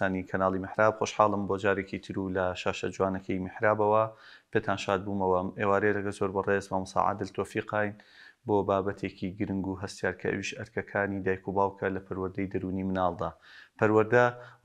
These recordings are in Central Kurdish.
تانی کەناڵی محراب خۆشحاڵم بۆ جارێکی تر و لە شاشە جوانەکەی محرابەوە پێتان شاد بوومەوە ئێوارەیە لەگە زۆر بە ڕێز مامساعادل تۆفیقاین بۆ بابەتێکی گرنگ و هەستیارکە ئەویش ئەرکەکانی دایک و باوکە لە پەروەدەی دەرونی مناڵدا پەروەەردە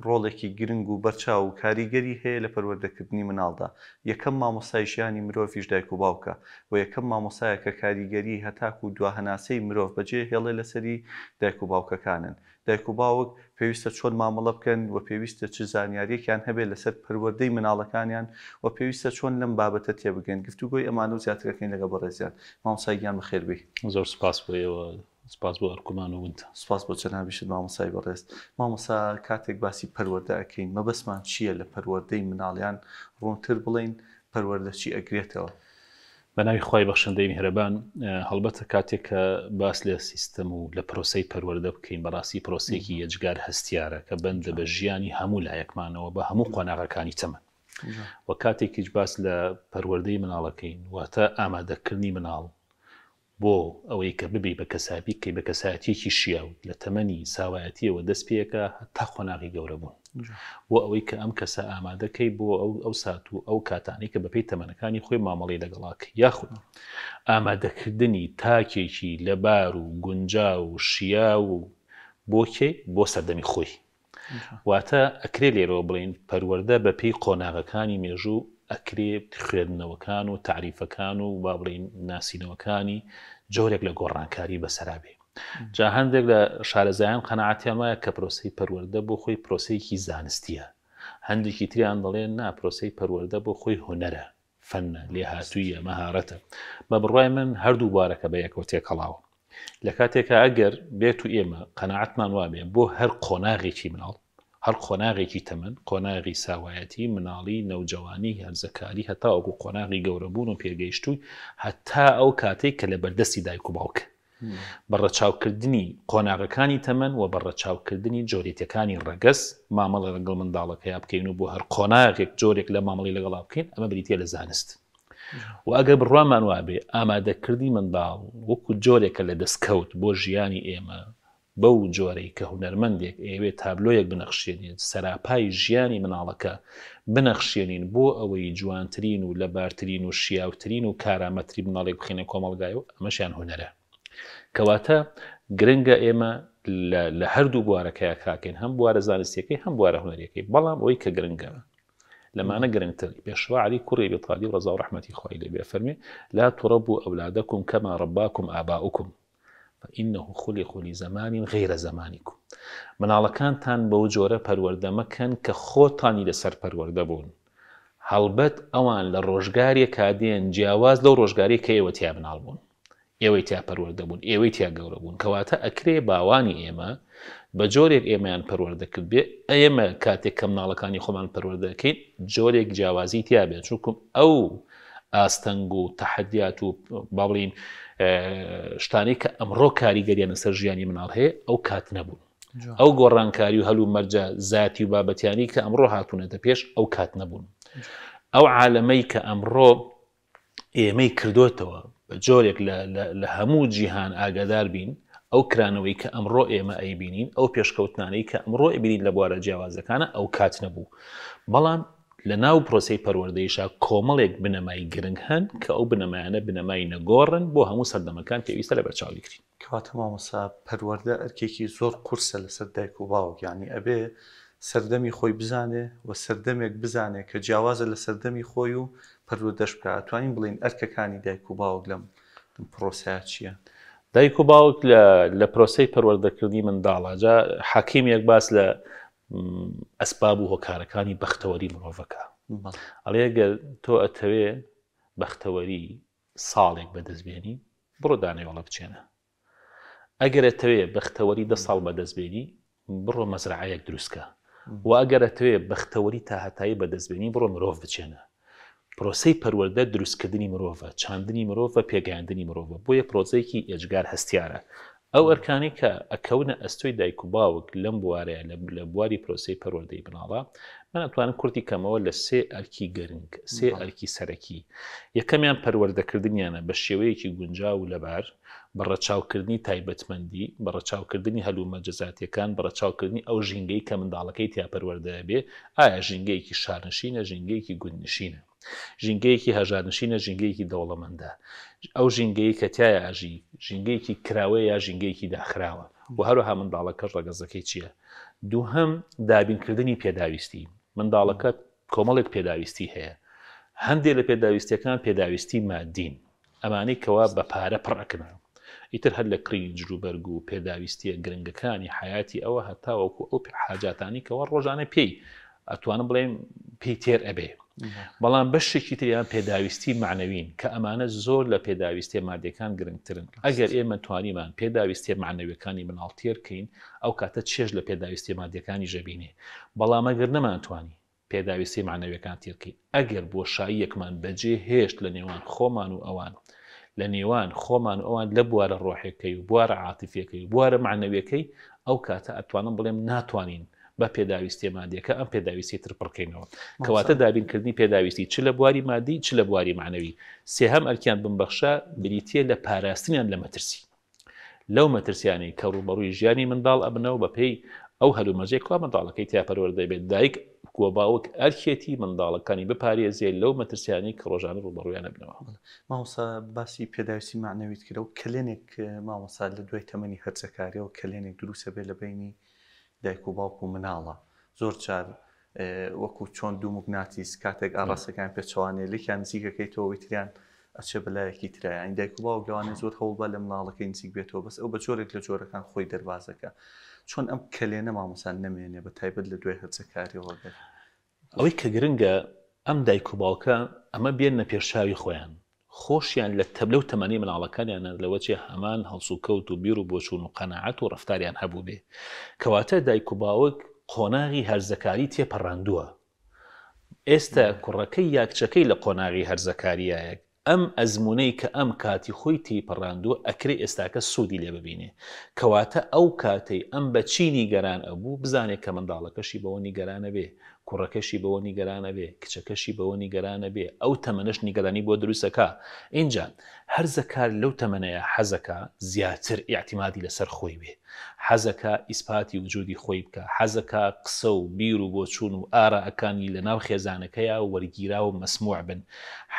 ڕۆڵێکی گرنگ و بەرچاو و کاریگەری هەیە لە پەروەردەکردنی مناڵدا یەکەم مامۆسایشیانی مرۆڤش دایک و باوکە و یەکەم مامۆسایە کە کاریگەری هەتاک و دواهناسەی مرۆڤ بەجێ هێڵێ لەسەری دایک و باوکەکانن دایک و باوک پێویستە چۆن مامەڵە بکەن و پێویستە چ زانیاریەکیان هەبێت لەسەر پەروەدەی مناڵەکانیان و پێویستە چۆن لەم بابەتە تێبگەن گفتوگۆی ئەمان و زیاترەکەین لەگە بەڕێزیان مامسایگیان بخێربی زۆر سپاس بەوە سپاس بۆ ئەرکمان و ونتە سپاس بۆ چەنابیشت مامەسای بەڕێز مامەسا کاتێک باسی پەروەردەکەین مەبەسمان چییە لە پەروەردەی مناڵیان ڕوونتر بڵین پەروەردە چی ئەگرێتەوە بەناوی خی بەخشندەی میهرەبان هەڵبەتە کاتێک کە باس لە سیستەم و لە پرۆسی پەروەەردە بکەین بەڕاستی پرۆسێکی یەجگار هەستیارە کە بەندە بە ژیانی هەموو لایەکمانەوە بە هەموو قۆناغەکانی تەمە وە کاتێکیش باس لە پەروەەردەی مناڵەکەین واتە ئامادەکردنی مناڵ بۆ ئەوەی کە ببی بە کەسابی کەی بە کەساتیەکی شیاوت لە تەمەنی ساوایەتیەوە دەست پێەکە تا خۆناغی گەورە بوون بۆ ئەوەی کە ئەم کەسە ئامادەکەی بۆ ئەو ئەو سات و ئەو کاتانی کە بەپی تەمەنەکانی خۆی مامەڵی لەگەڵاکە یاخود ئامادەکردنی تاکێکی لە بار و گونجا و شیا و بۆکێ بۆ سەردەمی خۆی واتە ئەکرێ لێرەوە بڵین پەروەەردە بەپی قۆناغەکانی مێژوو ئەکرێت خوێندنەوەکان و تعریفەکان و با بڵین ناسینەوەکانی جۆرێک لە گۆڕانکاری بەسەرابێ جا هەندێک لە شارەزایان قەنەعاتیامایە کە پرۆسی پەروەەردە بۆ خۆی پرۆسەیەکی زانستیە هەندێکی تریان دەڵێن ناپۆسی پەروەەردە بۆ خۆی هوەرە فەنە لێ هاتوویە مەهارەتە بە بڕای من هەردوو بارەکە بە یەکەوە تێکەڵاوە لە کاتێکە ئەگەر بێت و ئێمە قەنەعاتمان وابێ بۆ هەر قۆناغێکی مناڵ هەر قۆناغێکی تەمەن قۆناغی ساوایەتی مناڵی نەوجوانی هەرزەکاری هەتا ئەوگو قۆناغی گەورەبوون و پێگەیشتووی هەتا ئەو کاتێک کە لە بەردەستی دایک و باوکە بەڕەچاوکردنی قۆناغەکانی تەمەن و بەڕەچاوکردنی جۆرێتەکانی ڕگەس مامەڵە لەگەڵ منداڵەکە یا بکەین و بۆ هەر قۆناغێک جۆرێک لە مامەڵی لەگەڵا بکەین ئەمە بریتە لە زانست. و ئەگەر بڕوامان وابێ ئامادەکردی منداڵ وەکو جۆرێکە لە دەستکەوت بۆ ژیانی ئێمە بەو جۆرەی کە هوەرمەندێک ئێوێ تابلۆیەک بنەخشێنین سەراپای ژیانی مناڵەکە بنەخشێنین بۆ ئەوەی جوانترین و لەبارترین و شیاوترین و کارامەتری مناڵی بخینە کۆمەلگای و ئەمەشیان هوەرە کەواتە گرنگە ئێمە لە هەردوو بوارەکەی کاکەین هەم بوارە زانستیەکەی هەم بوارە هوەرەکەی بەڵام ئەوی کە گرنگەوە لەمانە گرنگتر پێشوا علی کوڕی بێتڵادی ڕزا و ڕحمەتی خۆی لێ بێ فەرمی لا توڕە بوو ئەولادەکم کەما ڕباکم ئاباوکم فإنه خولی خولی زمانین غیرە زمانیکم مناڵەکانتان بەو جۆرە پەروەردەمەکەن کە خۆتانی لەسەر پەروەردە بوون هەڵبەت ئەوان لە ڕۆژگاریە کادێن جیاواز لەو ڕۆژگاری کە ئێوە تیا بناڵ بوون ئێوەی تیا پەروەردە بوون ئێوەی تیا گەورە بوون کەواتە ئەکرێ باوانی ئێمە بە جۆرێک ئێمەیان پەروەردەکرد بێ ئێمە کاتێک کە مناڵەکانی خۆمان پەروەردەکەین جۆرێک جیاوازی تیا بێت چووکم ئەو ئاستەنگ و تەحدیات و باڵین شتانێک کە ئەمڕۆ کاریگەریان لەسەر ژیانی مناڵ هەیە ئەو کات نەبوون ئەو گۆڕانکاری و هەلو مەرجە زیاتی و بابەتیانی کە ئەمڕۆ هاتوونەتە پێش ئەو کات نەبوون ئەو عالەمەی کە ئەمڕۆ ئێمەی کردوتەوە بە جۆرێک لە هەموو جیهان ئاگادار بین ئەو کرانەوەی کە ئەمڕۆ ئێمە ئەی بینین ئەو پێشکەوتنانەی کە ئەمڕۆ ئەبینین لە بوارە جیاوازەکانە ئەو کات نەبوو بەڵام لە ناو پرۆسی پەروەردەیشا کۆمەڵێک بنەمای گرنگ هەن کە ئەو بنەمایانە بنەمای نەگۆڕن بۆ هەموو سەردەمەکان پێویستە لە بەرچاویکرین کەواتە مامۆسا پەروەەردە ئەرکێکی زۆر قورسە لەسەر دایک و باوک ینی ئەبێ سەردەمی خۆی بزانێ و سەردەمێک بزانێ کە جیاوازە لە سەردەمی خۆی و پەروە دەشت بکە ئەتوانین بڵین ئەرکەکانی دایک و باوک لەم پرۆسیا چییە؟ دایک و باوک لە پرۆسی پەروەردەکردی منداڵاجا حەکیمێک باس لە ئەسباب و هۆکارەکانی بەختەوەری مرۆڤەکە ئەڵێگەر تۆ ئەتەوێ بەختەوەری ساڵێک بەدەستبێنی بڕۆ دانەوەڵە بچێنە ئەگەرەتەوێ بەختەوەری دە ساڵ بەدەستبێنی بڕۆ مەزرعەیەک دروستکە و ئەگەرەتەوێ بەختەوەری تاهتایی بەدەستبێنی بڕۆ مرۆڤ بچێنە پرۆسی پەروەەردە دروستکردنی مرۆڤە چاندنی مرۆڤە پێگەیاندنی مرۆڤە بۆیە پرۆزێکی ئێجگار هەستیارە ئەو ئەرکانی کە ئەکەونە ئەستۆی دایک و باوک لەم بوارەیە لە بواری پرۆسی پەروەردەی بناڵە من ئەتوانم کورتی کەمەوە لە سێ ئەرکی گەرنگ سێ ئەرکی سەرەکی یەکەمیان پەروەردەکردنیانە بە شێوەیەکی گونجا و لەبار بەڕەچاوکردنی تایبەتمەندی بەڕەچاوکردنی هەلومە جەزاتیەکان بەڕەچاوکردنی ئەو ژینگەی کە منداڵەکەی تیاپەروەردە بێ ئایا ژینگەیەکی شارنشینە ژینگەیەکی گوندنشینە ژینگەیەکی هەژارنشینە ژینگەیەکی دەوڵەمەندە ئەو ژینگەی کەتیایە ئاژی ژینگەیەکی کراوە یا ژینگەیەکی داخراوە و هەروەها منداڵەکەش ڕگەزەکەی چییە دوو هەم دابینکردنی پێداویستی منداڵەکە کۆمەڵێک پێداویستی هەیە هەندێک لە پێداویستیەکان پێداویستی مادین ئەمانەی کەوا بە پارە پڕەکردن ئیتر هەر لە کڕی جروبەرگ و پێداویستیە گرنگەکانی حیاتی ئەوە هەتاوەکو ئەو حاجاتانی کەەوە ڕۆژانە پێی ئەتوانم بڵێم پێی تێر ئەبێ بەڵام بەشێکی تریان پێداویستی معنەوین کە ئەمانە زۆر لە پێداویستی مادیەکان گرنگترن ئەگەر ئێمە توانیمان پێداویستی معنەوەکانی مناڵتیێرکەین ئەو کاتە چێش لە پێداویستی مادیەکانی ژەبینێ بەڵام ئەگەر نەمانتوانی پێداویستی معنەوەکان تیرکەین ئەگەر بۆشاییەکمان بەجێ هێشت لە نێوان خۆمان و ئەوان لە نێوان خۆمان ئەوان لە بوارە ڕۆحێکەکەی و بوارە عاتفیەکەی و بوارە معنەوەکەی ئەو کاتە ئەتوانم بڵێم ناتوانین بە پێداویستی مادیەکە ئەم پێداویستی تر پڕکەینەوە کەواتە دابینکردنی پێداویستی چ لە بواری مادی چ لە بواری معنەوی سێهەم ئەرکیان بمبەخشە بریتە لە پاراستنیان لە مەترسی لەو مەترسیانی کە ڕوبەڕووی ژیانی منداڵ ئەبنەوە بە پێی ئەو هەلومەجێک کوا منداڵەکەی تیاپەروە دەبێت دایک کۆ باوەک ئەرکێتی منداڵەکانی بپارێزێ لەو مەترسیانی کە ڕۆژانە ڕوبەڕویانە بنەوە ماوەسا باسی پێداویستی معنەویت کرە و کلێنێک ماوەسا لە دوای تەمەنی هەرچەکاریەوە کلێنێک دروسە بێ لە بینی دایک و باوک و مناڵە زۆر چار وەکو چۆن دوو مگناتیس کاتێک ئاڕاستەکان پێچوانێ لێکیان نزیکەکەیتەوەی تریان ئەچێ بەلایەکی ترایان دایک و باوک لەوانێ زۆر هەوڵبە لە مناڵەکەی نزیک بێتەوە بەس ئەو بە جۆرێک لە جۆرەکان خۆی دەواازەکە چۆن ئەم کەلێنە مامۆسان نمێنێ بە تایبەت لە دوێ هەرچەکاریەوە ئەوەی کە گرنگە ئەم دایک و باوکە ئەمە بێن نە پێشاوی خۆیان خۆشیان لە تەبلە و تەمەنی مناڵەکانیانە لەوە چێ هەمان هەڵسوکەوت و بیر و بۆچون و قەنەعات و ڕفتاریان هەبوو بێ کەواتە دایک و باوەک قۆناغی هەرزەکاری تێپەڕاندووە ئێستا کوڕەکەی یاکچەکەی لە قۆناغی هەرزەکاریایەک ئەم ئەزمونەی کە ئەم کاتی خۆی تێپەڕاندووە ئەکرێ ئێستاکە سوودی لێ ببینێ کەواتە ئەو کاتەی ئەم بە چینی گەران ئەبوو بزانێت کە منداڵەکەشی بەوە نیگەرانە بێ کوڕەکەشی بەوە نیگەرانە بێ کچەکەشی بەوە نیگەرانە بێ ئەو تەمەنش نیگەرانی بۆ دروستەکە اینجا هەر زەکار لەو تەمەنەیە حەزەکە زیاتر یاعتیمادی لەسەر خۆی بێ حەزەکە ئیسپاتی وجودی خۆی بکە حەزەکە قسە و بیر و بۆچوون و ئاراەکانی لە ناو خێزانەکەیە وەرگیرا و مەسموع بن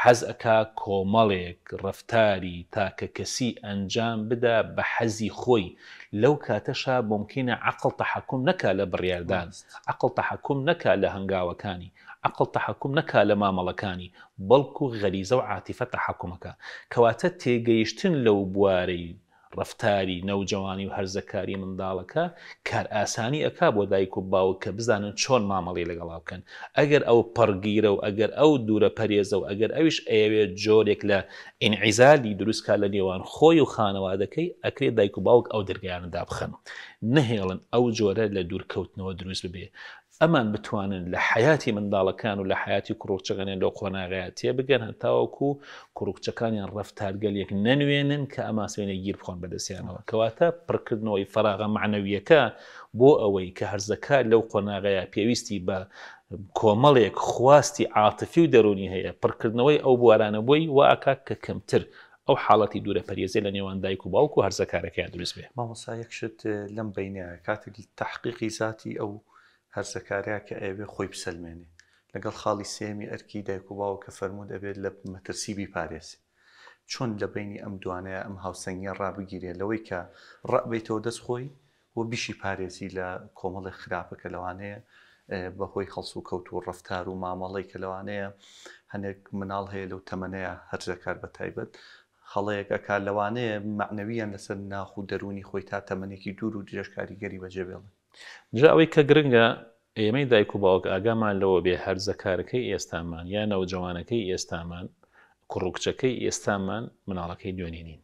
حەزەکە کۆمەڵێک ڕفتاری تاکە کەسی ئەنجام بدە بە حەزی خۆی لەو کاتەشا بمکینە عقل تەحکوم نەکە لە بڕاردان عقل تەحکوم نەکە لە هەنگاوەکانی عقل تەحکوم نەکە لە مامەڵەکانی بەڵکو غەریزە و عاتیفە تەحکومەکە کەواتە تێگەیشتن لەو بوارەی ڕفتاری نەوجوانی و هەرزەکاری منداڵەکە کار ئاسانی ئەک بۆ دایک و باوک کە بزانن چۆن مامەڵی لەگەڵا بکەن ئەگەر ئەو پڕگیرە و ئەگەر ئەو دوورە پەرێزە و ئەگەر ئەویش ئەوێ جۆرێک لە ئینعیزالی دروستکە لە نێوان خۆی و خانەوادەکەی ئەکرێت دایک و باوک ئەو دەرگیاندا بخەن نهێڵن ئەو جۆرە لە دوورکەوتنەوە دروست ببێ ئەمان بتوانن لە حیاتی منداڵەکان و لە حیاتی کوڕچەکانیان لەو قۆناغایەتێ بگەن هەتاوەکو کوڕکچەکانیان ڕفتارگەلێک نەنوێنن کە ئەماسوێنە گیر بخۆن بەدەستیانەوە کەواتە پڕکردنەوەی فراغە معنەویەکە بۆ ئەوەی کە هەرزەکە لەو قۆناغەیە پێویستی بە کۆمەڵێک خواستی عاتفی و دەرونی هەیە پڕکردنەوەی ئەو بوارانە بۆی واکا کە کەمتر ئەو حاڵەتی دوورە پەرێزی لە نێوان دایک و باوکو هەرزەکارەکەیان دروست بێ مامەسا یەکشت لەم بینە کاتێک تحقیقی زیاتی ئەو هەرسەکاریا کە ئەوێ خۆی بسەلمێنێ لەگەڵ خاڵی سێمی ئەرکی دایک و باوە کە فەرموو دەبێت لە مەترسیبی پارێسی چۆن لە بینی ئەم دوانەیە ئەم هاوسنگە ڕابگیرێ لەوەی کە ڕەبیتەوە دەست خۆی و بیشی پارێزی لە کۆمەڵی خراپە کە لەوانەیە بەهۆی خەڵس و کەوت و ڕفتار و مامەڵی کە لەوانەیە هەنێک مناڵ هەیە لەو تەمەنەیە هەرجەکار بە تایبەت هەڵەیەکەکە لەوانەیە معنەویان لەسەر ناخ و دەرونی خۆی تا تەمەێکی دوور و درێژکاریگەری بەجێبێڵن جا ئەوەی کە گرنگە ئێمەی دایک و باوک ئاگامان لەوە بێ هەرزە کارەکەی ئێستامان یان ئەو جوانەکەی ئێستامان کوڕکچەکەی ئێستامان مناڵەکەی دوێنێ نین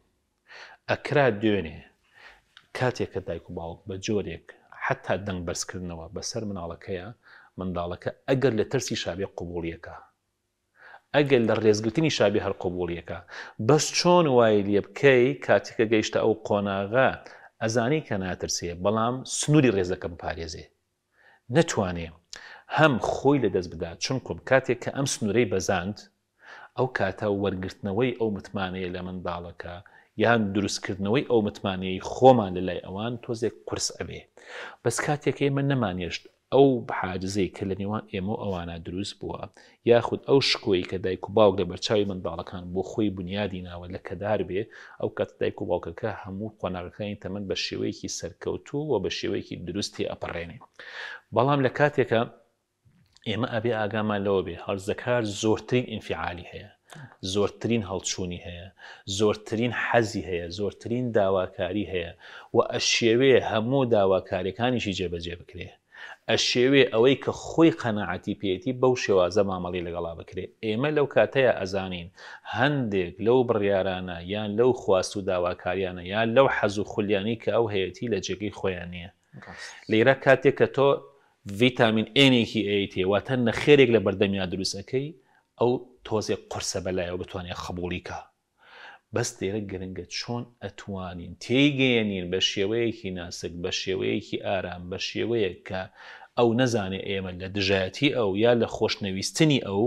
ئەکرا دوێنێ کاتێک کە دایک و باوک بە جۆرێک حتا دەنگ بەرزکردنەوە بەسەر مناڵەکەیە منداڵەکە ئەگەر لە تەرسی شابێ قوبولیەکە ئەگەل لە ڕێزگرتنی شابی هەر قوبولیەکە بەس چۆن وای لێ بکەی کاتێکە گەیشتە ئەو قۆناغا ئەزانی کە ناترسێ بەڵام سنووری ڕێزەکەم پارێزێ نەتوانێ هەم خۆی لە دەست بدات چونکم کاتێک کە ئەم سنوورەی بەزاند ئەو کاتە وەرگرتنەوەی ئەو متمانەیە لە منداڵەکە یان دروستکردنەوەی ئەو متمانەی خۆمان لە لای ئەوان تۆزێک قرس ئەبێ بەس کاتێکی من نەمانێشت ئەو بەحاجزەی کە لە نێوان ئێمە ئەوانە دروست بووە یاخود ئەو شکۆی کە دایک و باوک لە بەرچاوی منداڵەکان بۆ خۆی بنیادی ناوە لە کەدار بێ ئەو کات دایک و باوکەکە هەموو قۆناغەکانی تەمەند بە شێوەیەکی سەرکەوتوو و بە شێوەیەکی درستی ئەپەڕێنێ بەڵام لە کاتێکە ئێمە ئەبێ ئاگامان لەوە بێ هەرزەکار زۆرترین ئینفعالی هەیە زۆرترین هەڵچوونی هەیە زۆرترین حەزی هەیە زۆرترین داواکاری هەیە و ئەشێوێ هەموو داواکاریەکانیشی جێبەجێ بکرێ ئەشێوێ ئەوەی کە خۆی قەنەعەتی پێێتی بەو شێوازە مامەڵی لەگەڵا بکرێت ئێمە لەو کاتەیە ئەزانین هەندێک لەو بڕیارانە یان لەو خواست و داواکاریانە یان لەو حەز و خولیانی کە ئەو هەیەی لە جێگەی خۆیان نییە لێرە کاتێک کە تۆ ڤیتامین ئێنێکی ئەیتێواتە نەخێرێک لە بەردەمیا دروستەکەی ئەو تۆزێک قرسە بەلایەوە بتوانێت خەبولیکە بەستێرە گرنگە چۆن ئەتوانین تێیگەێنین بە شێوەیەکی ناسک بە شێوەیەکی ئارام بە شێوەیەک کە ئەو نەزانێ ئێمە لە دژایەتی ئەو یا لە خۆشنەویستنی ئەو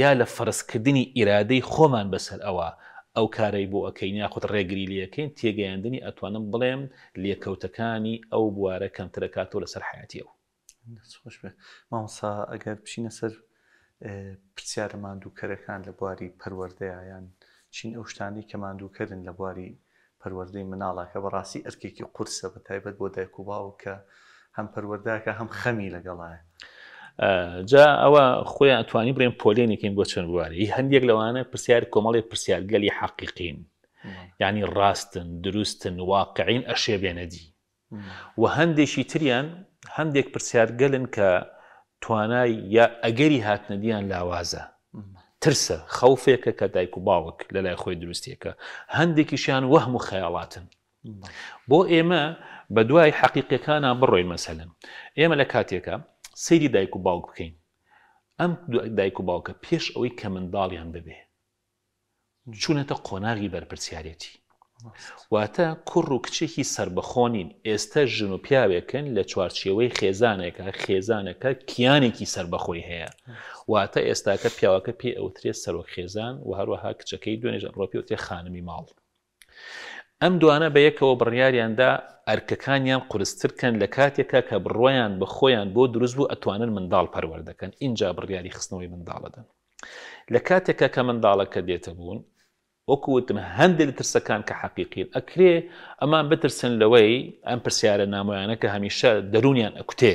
یا لە فەرستکردنی ئیرادەی خۆمان بەسەر ئەوە ئەو کارەی بۆ ئەەکەین یاخود ڕێگری لەکەین تێگەیاندنی ئەتوانم بڵێم لێکەوتەکانی ئەو بوارە کەمترەکاتەوە لەسەر حیاتی ئەو خۆش بێ مامسا ئەگەر بچینە سەر پرسیارەمان دووکەرەکان لە بواری پەروەردەیان چین ئەو شتانی کە ماندووکردن لە بواری پەروەردەی مناڵەکە بەڕاستی ئەرکێکی قورسە بە تایبەت بۆ دایک و باو کە هەم پەروەرداکە هەم خەمی لەگەڵایە جا ئەوە خۆی ئەتوانی بڕێن پۆلێنێکین بۆ چەند بواری هەندێک لەوانە پرسیار کۆمەڵی پرسیارگەلی حەقیقین ینی ڕاستن دروستن واقعین ئەشێ بێنەدی و هەندێکی تریان هەندێک پرسیارگەلن کە توانای یا ئەگەری هاتنەدیان لاوازە ترسە خەوفێکە کە دایک و باوک لە لای خۆی دروستیەکە هەندێکیشیان وەهم و خەیاڵاتن بۆ ئێمە بە دوای حەقیقەکانە بڕۆین مەسەلن ئێمە لە کاتێکە سەیری دایک و باوک بکەین ئەم دایک و باوکە پێش ئەوەی کە منداڵیان ببێ چونەتە قۆناغی بەرپرسیارەتی واتە کوڕ و کچێکی سربەخۆنین ئێستا ژن و پیاوێکن لە چوارچیەوەی خێزانێکە خێزانەکە کیانێکی سربەخۆی هەیە واتە ئێستاکە پیاوەکە پێ ئەوترێ سەرۆک خێزان و هەروەها کچەکەی دوێنێژە ڕۆپی وتێ خانمی ماڵ ئەم دوانە بە یەکەوە بڕیاریاندا ئەرکەکانیان قرسترکەن لە کاتێکە کە بڕۆیان بە خۆیان بۆ دروست بوو ئەتوانن منداڵ پەروەردەکەن اینجا بڕیاری خستنەوەی منداڵەدەن لە کاتێکە کە منداڵەکە دێتە بوون وەکوتم هەندێک لە ترسەکان کە حەقیقین ئەکرێ ئەمان بترسن لەوەی ئەم پرسیارە نامۆیانە کە هەمیشە دەرونیان ئەکوتێ.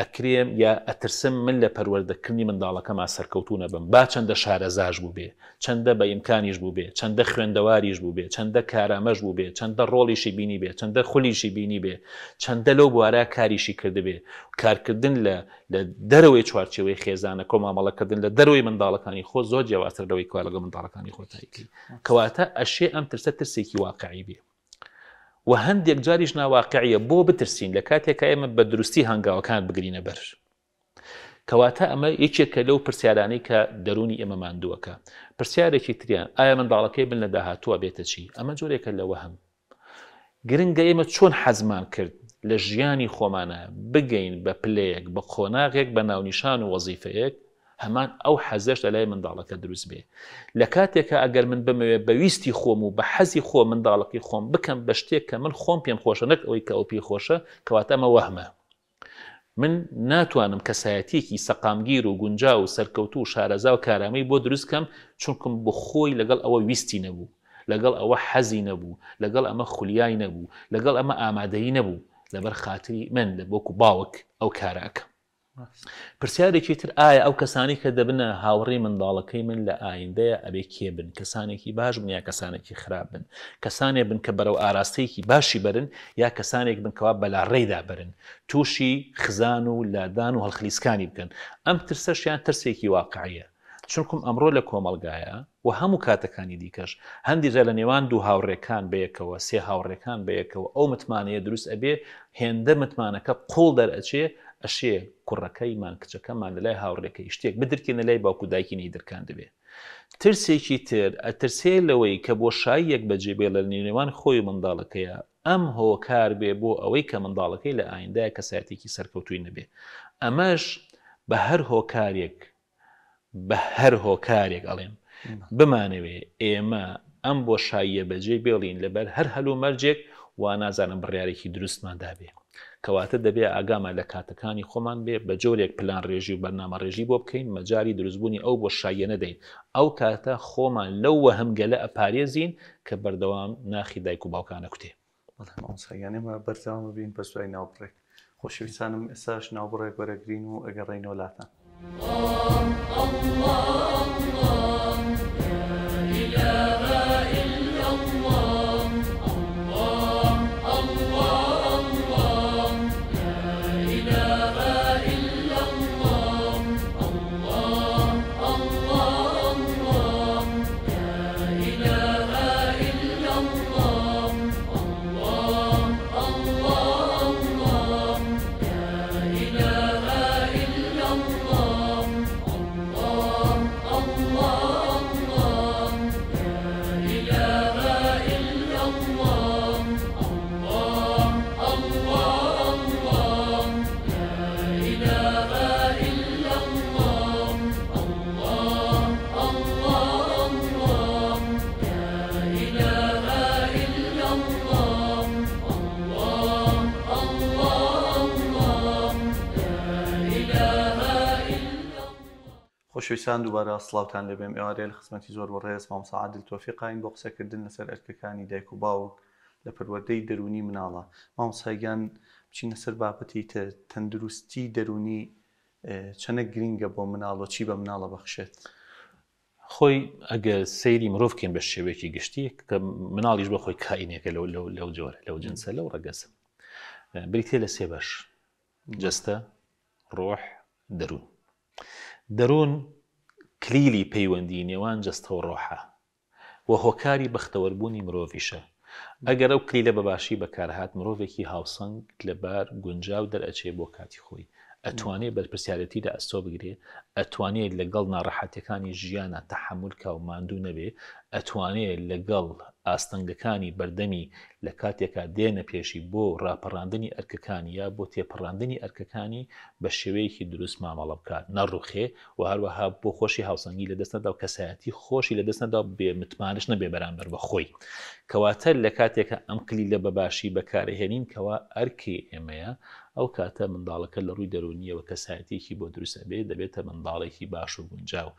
ئەکرێم یا ئەترسم من لە پەروەردەکردنی منداڵەکەما سەرکەوتونە بم با چەندە شارەزاش بوو بێ چەندە بە ئیمکانیش بوو بێ چەندە خوێندەواریش بوو بێ چەندە کارامەش بوو بێ چەندە ڕۆڵیشی بینی بێ چەندە خولیشی بینی بێ چەندە لەو بوارە کاریشی کرد بێ کارکردن لە لە دەرەوەی چوارچەوەی خێزانە کۆمامەڵەکردن لە دەروی منداڵەکانی خۆ زۆر جیاواتر لەوەی کارگە منداڵەکانی خۆتایکی کەواتە ئەشێ ئەم ترسە ترسێکی واقعی بێ و هەندێک جاریش ناواقعیە بۆ بترسین لە کاتێک ئێمە بە دروستی هەنگاوەکان بگرینە بەر کەواتە ئەمە یەکێکە لەو پرسیارانەی کە دەرونی ئێمە مادووەکە پرسیارێکی تریان ئایا منداڵەکەی بن لە داهاتووە بێتە چی ئەمە جۆرێکە لەوە هەم گرنگە ئێمە چۆن حەزمان کرد لە ژیانی خۆمانە بگەین بە پلەیەک بە خۆناغێک بە ناونیشان و وەزیفەیەک هەمان ئەو حەزش لە لای منداڵەکە دروست بێ لە کاتێکە ئەگەر من بمەوێ بەویستی خۆم و بە حەزی خۆ منداڵەکەی خۆم بکەم بە شتێک کە من خۆم پێم خۆشە نەک ئەوی کە ئەو پێی خۆشە کەواتە ئەمە وەهمە من ناتوانم کەسایەتێکی سەقامگیر و گونجا و سەرکەوتو و شارەزا و کارامەی بۆ دروستکەم چونکم بخۆی لەگەڵ ئەوە ویستی نەبوو لەگەڵ ئەوە حەزی نەبوو لەگەڵ ئەمە خولیای نەبوو لەگەڵ ئەمە ئامادەی نەبوو لەبەر خاتری من لە بۆکو باوک ئەو کارەکەم پرسیارێکی تر ئایا ئەو کەسانی کە دەبنە هاوڕێ منداڵەکەی من لە ئایندەیە ئەبێ کێ بن کەسانێکی باش بن یا کەسانێکی خراپ بن کەسانێ بن کە بەرەو ئاراستەیەکی باشی بەرن یا کەسانێک بنکەوا بەلا ڕێدا برن تووشی خزان و لادان و هەڵخلیسکانی بکەن ئەم ترسەشیان ترسێکی واقعە چونکم ئەمڕۆ لە کۆمەلگایە و هەموو کاتەکانی دیکەش هەندی جە لە نێوان دوو هاوڕێکان بەیەکەوە سێ هاوڕێکان بەیەکەوە ئەو متمانەیە دروست ئەبێ هێندە متمانەکە قۆڵ دەرەچێ ئەشێ کوڕەکەیمان کچەکەمان لە لای هاوڕێکەکە شتێک بدرکێنە لای باوکو دایکینی دەکان دەبێ ترسێکی تر ئەترسێ لەوەی کە بۆ شایەک بەجێبێ لە نێنێوان خۆی منداڵەکەیە ئەم هۆکار بێ بۆ ئەوەی کە منداڵەکەی لە ئایندای کەساتێکی سەرکەوتوی نەبێ ئەمەش بە هەر هۆکارێک بە هەر هۆکارێک ئەڵێم بمانەوێ ئێمە ئەم بۆ شایە بەجێ بێڵین لەبەر هەر هەلو مەرجێک وانازانم بڕیارێکی دروستمان دابێ. کەواتە دەبێ ئاگامە لە کاتەکانی خۆمان بێ بە جۆرێک پلان ڕێژی و بەرنامە ڕێژی بۆ بکەین مەجای دروستبوونی ئەو بۆ شایە نەدەین ئەو کاتە خۆمان لەو وەهمگەلە ئەپارێزین کە بەردەوام ناخی دایک و باوکانە کوتێ ئەمسەیانێمە بەرجاومە بین بە سوای ناوبڕێک خۆشویسانم ئێساش ناوبڕێک وەرەگرین و ئەگەڕێنەوەلاتان. الله الله خۆشویستان دووبارە سلااوان دەبێم ئێوارێ لە خزمەتی زۆر بە ڕێز مام سعادل تۆفیقاین بۆ قسەکردن لەسەر ئەرکەکانی دایک و باوک لە پەروەدەی دەرونی مناڵە مام سایگان بچینە سەر بابەتی تر تەندروستی دەرونی چەنە گرینگە بۆ مناڵەوە چی بە مناڵە بەخشێت. خۆی ئەگە سەیری مرۆڤکەین بە شێوێکی گشتی کە مناڵیش بە خۆی کاینێکە لەو جۆرە لەو جنسە لەو ڕگەسم بریتێ لە سێ بەش جستە ڕۆح دەروون دەروون کلیلی پەیوەندی نێوان جستەوە ڕۆحە و هۆکاری بەختەوەربوونی مرۆڤیشە ئەگەر ئەو کلیلە بەباشی بەکارهات مرۆڤێکی هاوسنگ لەبار گونجاو دەرەچێ بۆ کاتی خۆی ئەتوانێت بەرپسیارەتیدا ئەستۆ بگرێ ئەتوانێت لەگەڵ ناڕەحەتەکانی ژیانە تەحملکە و ماندوو نەبێ ئەتوانێت لەگەڵ ئاستەنگەکانی بەردەمی لە کاتێکا دێنە پێشی بۆ راپەڕاندنی ئەرکەکانی یا بۆ تێپەڕاندنی ئەرکەکانی بە شێوەیەکی دروست مامەڵە بکات نەڕوخێ و هەروەها بۆ خۆشی هاوسەنگی لە دەستەدا و کەسایەتی خۆشی لە دەستەدا بێ متمانش نەبێ بەرامبەر بە خۆی کەواتە لە کاتێکە ئەم کلی لە بەباشی بەکارهێنین کەوا ئەرکی ئێمەیە ئەو کاتە منداڵەکە لە ڕووی دەرونیەوە کەسایەتێکی بۆ دروستە بێ دەبێتە منداڵێکی باش و گونجاو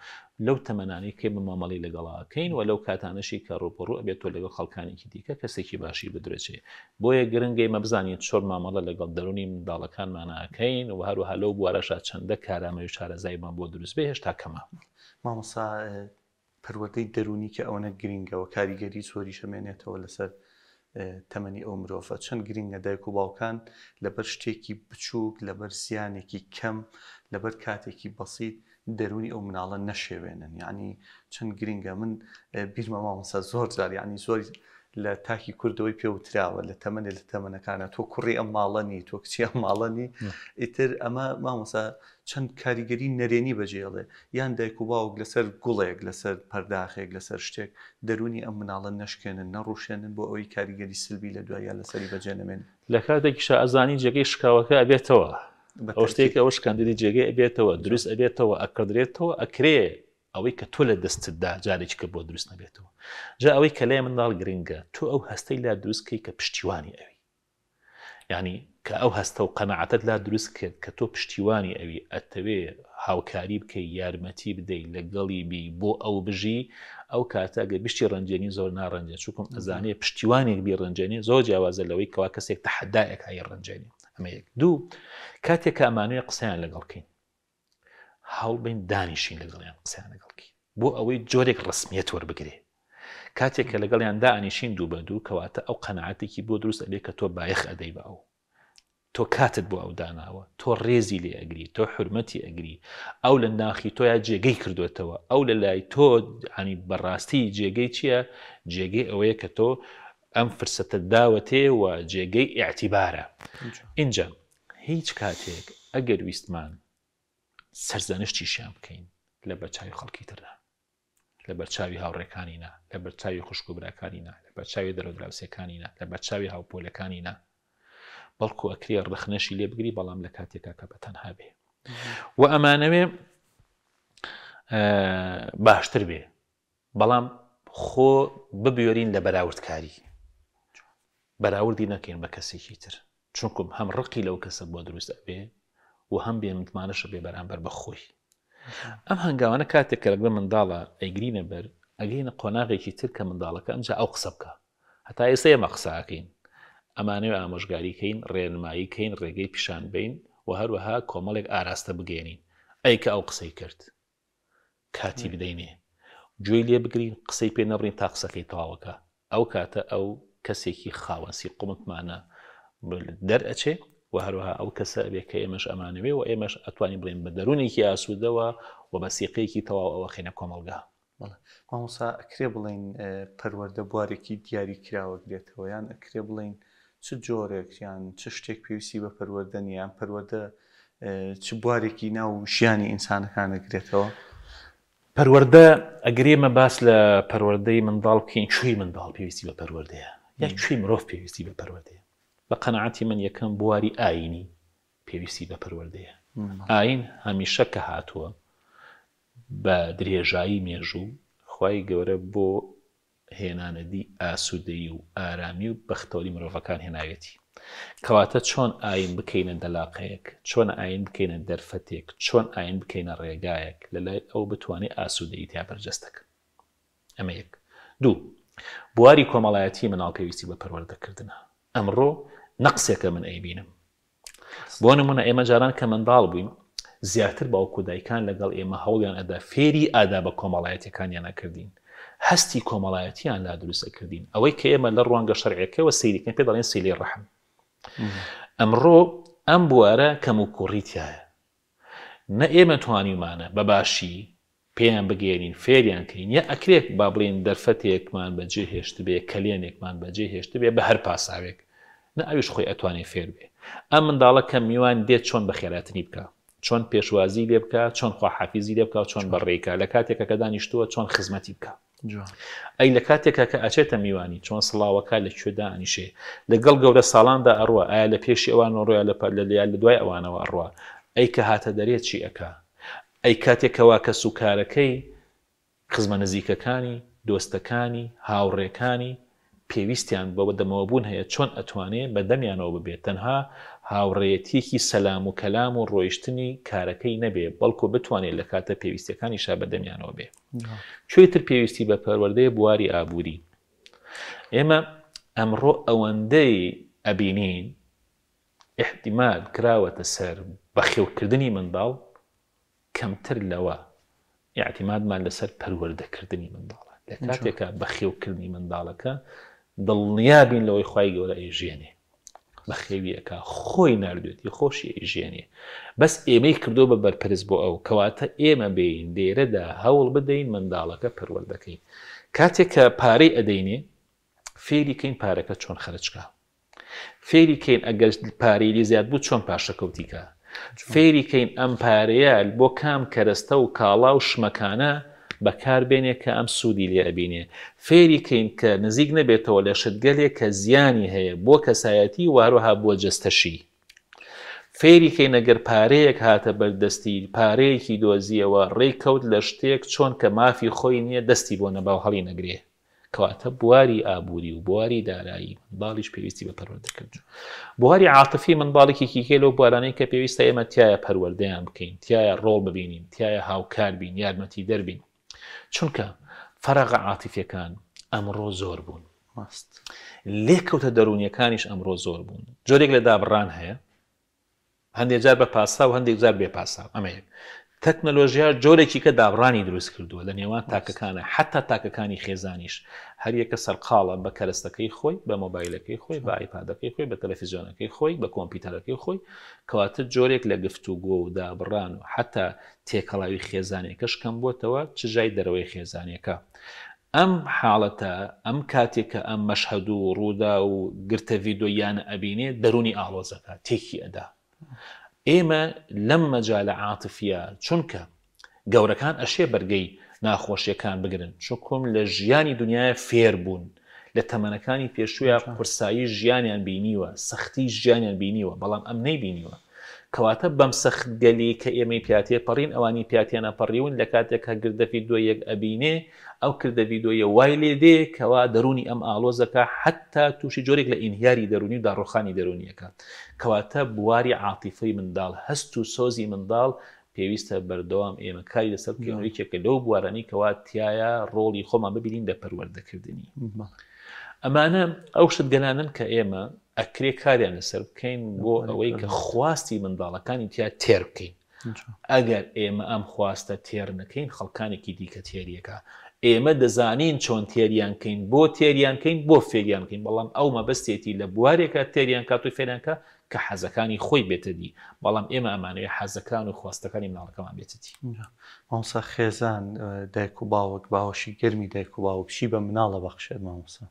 لەو تەمەانی کێ بمامەڵی لەگەڵاکەین و لەو کاتانەشی کە ڕۆپەڕوو ئەبێت تۆ لەگە خەڵکانێکی دیکە کەسێکی باشی بدرێتێ بۆیە گرنگی مەبزانیت چۆر مامەڵە لەگەڵ دەرونی منداڵەکان ماناکەین و هەروها لەو بوارەشا چەندە کارامە و شارەزایمان بۆ دروست بێ هێشتا کەمە مامەسا پەروەدەی دەرونی کە ئەوەنە گرنگەوە کاریگەری چۆری شەمێنێتەوە لەسەر تەمەنی ئەو مرۆڤە چەند گرینگە دایک و باوکان لەبەر شتێکی بچووک لەبەر سیانێکی کەم لەبەر کاتێکی بەسییت دەرونی ئەو مناڵە نەشێوێنن یعنی چەند گرینگە من بیرمەماسە زۆر جار ینی زۆری لە تاکی کوردەوەی پێوتراوە لە تەمەێ لە تەمەنەکانە تۆ کوڕی ئەم ماڵەنی تۆ کچی ئەم ماڵەنی ئیتر ئەمە مامۆسا چەند کاریگەری نەرێنی بەجێڵێ یان دایک و باوک لەسەر گوڵێک لەسەر پەرداخێک لەسەر شتێک دەرونی ئەم مناڵە نشکێنن نەڕوشێنن بۆ ئەوەی کاریگەری سلبی لە دوایە لەسەری بەجێنەمێن لە کاتێکیشە ئەزانی جێگەی شکاوەکە ئەبێتەوە ئەو شتێک ئەوش کاندیدی جێگە ئەبێتەوە دروست ئەبێتەوە ئەکردرێتەوە ئەکرێ ئەوەی کە تۆ لە دەستتدا جارێکی کە بۆ دروست نەبێتەوە جا ئەوەی کە لای منداڵ گرنگە تۆ ئەو هەستەی لا دروستکەی کە پشتیوانی ئەوی ینی کە ئەو هەستە و قەنەعاتت لا دروست کرد کە تۆ پشتیوانی ئەوی ئەتەوێ هاوکاری بکەی یارمەتی بدەیت لەگەڵی بی بۆ ئەو بژی ئەو کاتەگە بشتی ڕنجێنی زۆر ناڕەنجە چووکم ئەزانێ پشتیوانێک بی ڕنجێنی زۆر جیاوازە لەوەی کەوا کەسێک تەحدایەکە ڕنجێنی ئەمە یەک دوو کاتێک ئەمانوێ قسەیان لەگەڵکەین هەڵ بین دانیشین لەگەڵیان قسەیان لەگەڵکی بۆ ئەوەی جۆرێک ڕسمیەت وەربگرێ کاتێک کە لەگەڵیان دانیشین دوو بە دوو کەواتە ئەو قەنعاتێکی بۆ دروست ئەبێ کە تۆ بایەخ ئەدەی بە ئەو تۆ کاتت بۆ ئەو داناوە تۆ ڕێزی لێ ئەگری تۆ حرمەتی ئەگری ئەو لە ناخی تۆ یا جێگەی کردوێتەوە ئەو لە لای تۆ عنی بەڕاستی جێگەی چییە جێگەی ئەوەیە کە تۆ ئەم فرسەتە داوەتێوە جێگەی ئاعتیبارە اینجا هیچ کاتێک ئەگەر ویستمان سەرزانشتیشیان بکەین لە بەرچاوی خەڵکی تردا لە بەرچاوی هاوڕێکانینا لە بەرچاوی خوشکوبراکانینا لە بەرچاوی دەرۆدراوسەکانینا لە بەرچاوی هاوپۆلەکانینا بەڵکو ئەکرێ ڕخنەشی لێبگری بەڵام لە کاتێکا کە بەتەنها بێ و ئەمانەوێ باشتر بێ بەڵام خۆ ببیێرین لە بەراوردکاری بەراوردی نەکەین بە کەسێکی تر چونکم هەم ڕقی لەو کەسە بۆ دروست ئەبێ و هەم بێ متمانەشە بێ بەرامبەر بەخۆی ئەم هەنگاوانە کاتێک کە لەگە منداڵە ئەیگرینە بەر ئەگەینە قۆناغێکی تر کە منداڵەکە ئەمجا ئەو قسە بکە هەتا ئێستا ئێمە قساکەین ئەمانەوە ئامۆژگاریکەین ڕێنماییکەین ڕێگەی پیشان بین و هەروەها کۆمەڵێک ئاراستە بگەێنین ئەیکە ئەو قسەی کرد کاتی بدەینێ گوێی لێ بگرین قسەی پێ نەبرین تا قسەکەی تەواوەکە ئەو کاتە ئەو کەسێکی خاوەسی قومتمانە دەرئەچێ و هەروها ئەو کەسە ئەبێ کە ئێمەش ئەمانەوێ و ئێمەش ئەتوانی بڵێن بە دەرونێکی ئاسوودەوە و بە سیقەیەکی تەواو ئەوە خێنە کۆمەلگا مامۆسا ئەکرێ بڵین پەروەەردە بوارێکی دیاری کراوەگرێتەوە یان ئەکرێ بڵین چ جۆرێکیان چ شتێک پێویستی بە پەروەدەنیان پەروەدە چ بوارێکی ناو ژیانی ئینسانەکان ئەگرێتەوە پەروەەردە ئەگرێمە باس لە پەروەەردەی منداڵ بکەین شووی منداڵ پێویستی بە پەروەردەیە یا کوێی مرۆڤ پێویستی بە پەروەردەیە بە قەنەعاتی من یەکەم بواری ئاینی پێویستی بە پەروەردەیە ئاین هەمیشە کە هاتووە بە درێژایی مێژوو خی گەورە بۆ هێنانەدی ئاسوودەی و ئارامی و بەختەوەری مرۆڤەکان هێناوێتی کەواتە چۆن ئاین بکەینە دەلاقەیەک چۆن ئاین بکەینە دەرفەتێک چۆن ئاین بکەینە ڕێگایەک لەلای ئەو بتوانێت ئاسوودەی تیا بەرجەستەکە ئەمە یەک دوو بواری کۆمەڵایەتی مناڵپێویستی بە پەروەردەکردنە ئەمڕۆ نەقسێکە من ئەیبینم بۆ نمونە ئێمە جاران کە منداڵ بووین زیاتر باوکو دایکان لەگەڵ ئێمە هەوڵیان ئەدا فێری ئادا بە کۆمەڵایەتەکانیانە کردین هەستی کۆمەڵایەتیان لا دروستەکردین ئەوەی کە ئێمە لە ڕوانگە شەرعەکەەوە سیریکن پێ دەڵێن سیلی ڕحم ئەمڕۆ ئەم بوارە کەم و کوڕیتیایە نە ئێمە توانیمانە بە باشی پێیان بگەێنین فێریان کەین یە ئەکرێک با بڵین دەرفەتێکمان بەجێ هێشت بێ کەلێنێکمان بەجێ هێشت بێ بە هەر پاساوێک نە ئەوش خۆی ئەتوانێت فێر بێ ئەم منداڵە کە میوان دێت چۆن بە خێراتنی بکە چۆن پێشوازی لێ بکە چۆن خواحافیزی لێ بکە چۆن بەڕێکە لە کاتێکە کە دانیشتووە چۆن خزمەتی بکە ئەی لە کاتێکە کە ئەچێتە میوانی چۆن سڵاوەکە لە کوێدا ئەنیشێ لەگەڵ گەورە ساڵاندا ئەڕوە ئایا لە پێشی ئەوان ڕۆیە لە پەر لە لیال لە دوای ئەوانەوە ئەڕوە ئەی کە هاتە دەرێت چی ئەکە ئەی کاتێکەوە کە سوکارەکەی خزمە نزیکەکانی دۆستەکانی هاوڕێکانی پێویستیان بەوە دەمەوە بوون هەیە چۆن ئەتوانێت بە دەمیانەوە ببێت تەنها هاوڕێتیەکی سەسلام و کەلام و ڕۆیشتنی کارەکەی نەبێ بەڵکو بتوانێت لە کاتە پێویستەکانی شا بە دەمیانەوە بێ کوێتر پێویستی بە پەروەردەیە بواری ئابووری ئێمە ئەمڕۆ ئەوەندەی ئەبینین احتیمال کراوەتە سەر بە خێوکردنی منداڵ کەمتر لەوە یاعتیمادمان لەسەر پەروەردەکردنی منداڵە لە کاتێکە بەخێوکردنی منداڵەکە دڵنیابین لەوەی خی گەورە ئێژێنێ بەخێویەکە خۆی نردوێتی خۆشی ئێژێنێ بەس ئێمەی کردو بە بەرپرس بۆ ئەو کەواتە ئێمە بین دێرەدا هەوڵ بدەین منداڵەکە پەروەردەکەین کاتێک کە پارەی ئەدەینێ فێریکەین پارەکە چۆن خەرچکە فێریکەین ئەگەر پارەی زیاد بوو چۆن پاشەکەوتیکە فێریکەین ئەم پارەیە بۆ کام کەرەستە و کاڵا و شمەکانە بەکاربێنێ کە ئەم سوودی لێ ئەبینێ فێریکەین کە نزیک نەبێتەوە لە شتگەلێک کە زیانی هەیە بۆ کەسایەتی واروها بۆ جستەشی فێریکەی نەگەر پارەیەک هاتە بەردەستی پارەیەکی دۆزیەوە ڕێککەوت لە شتێک چۆن کە مافی خۆی نییە دەستی بۆ نەباو هەڵی نەگرێت کەواتە بواری ئابووری و بواری دارایی باڵیش پێویستی بە پەروەردەکرد بواری عاتفی من باڵێکێکی هەیە لەو بوارانەی کە پێویستە ئێمە تایە پەروەردەیان بکەین تایە ڕۆڵ ببینیم تایە هاوکار بین یارمەتی دەربین چونکە فەرغ عاتیفەکان ئەمڕۆ زۆر بوون ماست لێککەوتە دەرونیەکانیش ئەمڕۆ زۆر بوون جۆرێک لە دابڕان هەیە هەندێک جار بە پاسا و هەندێک جار بێ پاسا ئەمە تەکنەلۆژیا جۆرێکی کە دابڕانی دروست کردووە لە نێوان تاکەکانە حتا تاکەکانی خێزانیش هەریەکە سەرقاڵە بە کەرستەکەی خۆی بە مۆبایلەکەی خۆی بە ئایپادەکەی خۆی بە تەلەفیزیۆنەکەی خۆی بە کۆمپیوتەرەکەی خۆی کەواتە جۆرێک لە گفتوگۆ و دابڕان و حتا تێکەڵاوی خێزانێکەکە شکەم بۆتەوە چ ژای دەرەوەی خێزانەکە. ئەم حاڵەتە ئەم کاتێککە ئەم مەشهد و ڕوودا و گرتە ڤیددیۆیان ئەبینێ دەرونی ئاڵۆزەکە تێکی ئەدا ئێمە لەم مەجالە عاتفە چونکە گەورەکان ئەشێ بەرگەی ناخۆشیەکان بگرن چکم لە ژیانی دنیای فێر بوون لە تەمەنەکانی پێشویە قورسایی ژیانیان بینیوە سەختی ژیانیان بینیوە بەڵام ئەم نەیبینیوە کەواتە بەم سەخت گەلی کە ئێمەی پیاتێ پەڕین ئەوانی پیاتیانە پەڕیون لە کاتێکە گردەفی دو یەک ئەبینێ ئەو کردەوی دۆیە وای لێ دێ کەوا دەرونی ئەم ئالۆزەکە حتا تووشی جۆرێک لە ئینهیاری دەرونی و داڕۆخانی دەرونیەکە کەواتە بواری عاتیفەی منداڵ هەست و سۆزی منداڵ پێویستە بەردەوام ئێمە کاری لەسەر کێنەوەیکێکە لەو بوارانی کەوا تایە ڕۆڵی خۆمان ببینین لە پەروەردەکردنی ئەمانە ئەو شت گەلانن کە ئێمە ئەکرێ کاریان لەسەر بکەین بۆ ئەوەی کە خواستی منداڵەکانی تیا تێر بکەین ئەگەر ئێمە ئەم خواستە تێر نەکەین خەڵکانێکی دیکە تێریەکە ئێمە دەزانین چۆن تێریانکەین بۆ تێریانکەین بۆ فێریانکەین بەڵام ئەو مەبەستێتی لە بوارێکە تێریان کات و فێرانکە کە حەزەکانی خۆی بێتەدی بەڵام ئێمە ئەمانەیە حەزەکان و خواستەکانی مناڵەکەمان بێتەتی مامسا خێزان دایک و باوەک باوەشی گرمی دایک و باوەپشی بە مناڵە بەخشێت مامسا